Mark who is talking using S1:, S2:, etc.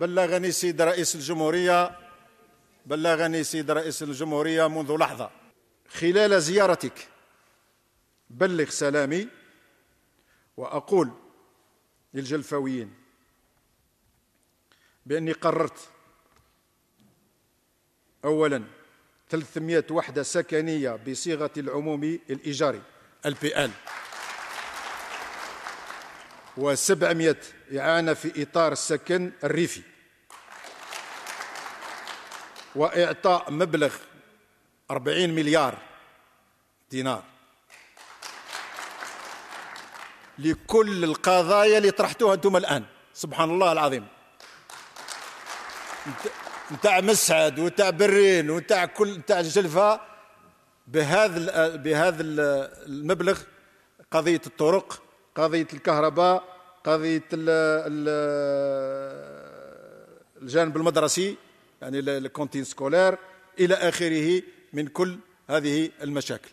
S1: بلغني سيد رئيس الجمهورية بلغني سيد رئيس الجمهورية منذ لحظة خلال زيارتك بلغ سلامي وأقول للجلفويين بأني قررت أولا 300 وحدة سكنية بصيغة العمومي الإيجاري البي ال و700 إعانة في إطار السكن الريفي وإعطاء مبلغ 40 مليار دينار لكل القضايا اللي طرحتوها أنتم الآن سبحان الله العظيم نتاع مسعد وتاع برين وتاع كل نتاع الجلفه بهذا بهذا المبلغ قضية الطرق قضيه الكهرباء قضيه الـ الجانب المدرسي يعني الكونتين سكولير الى اخره من كل هذه المشاكل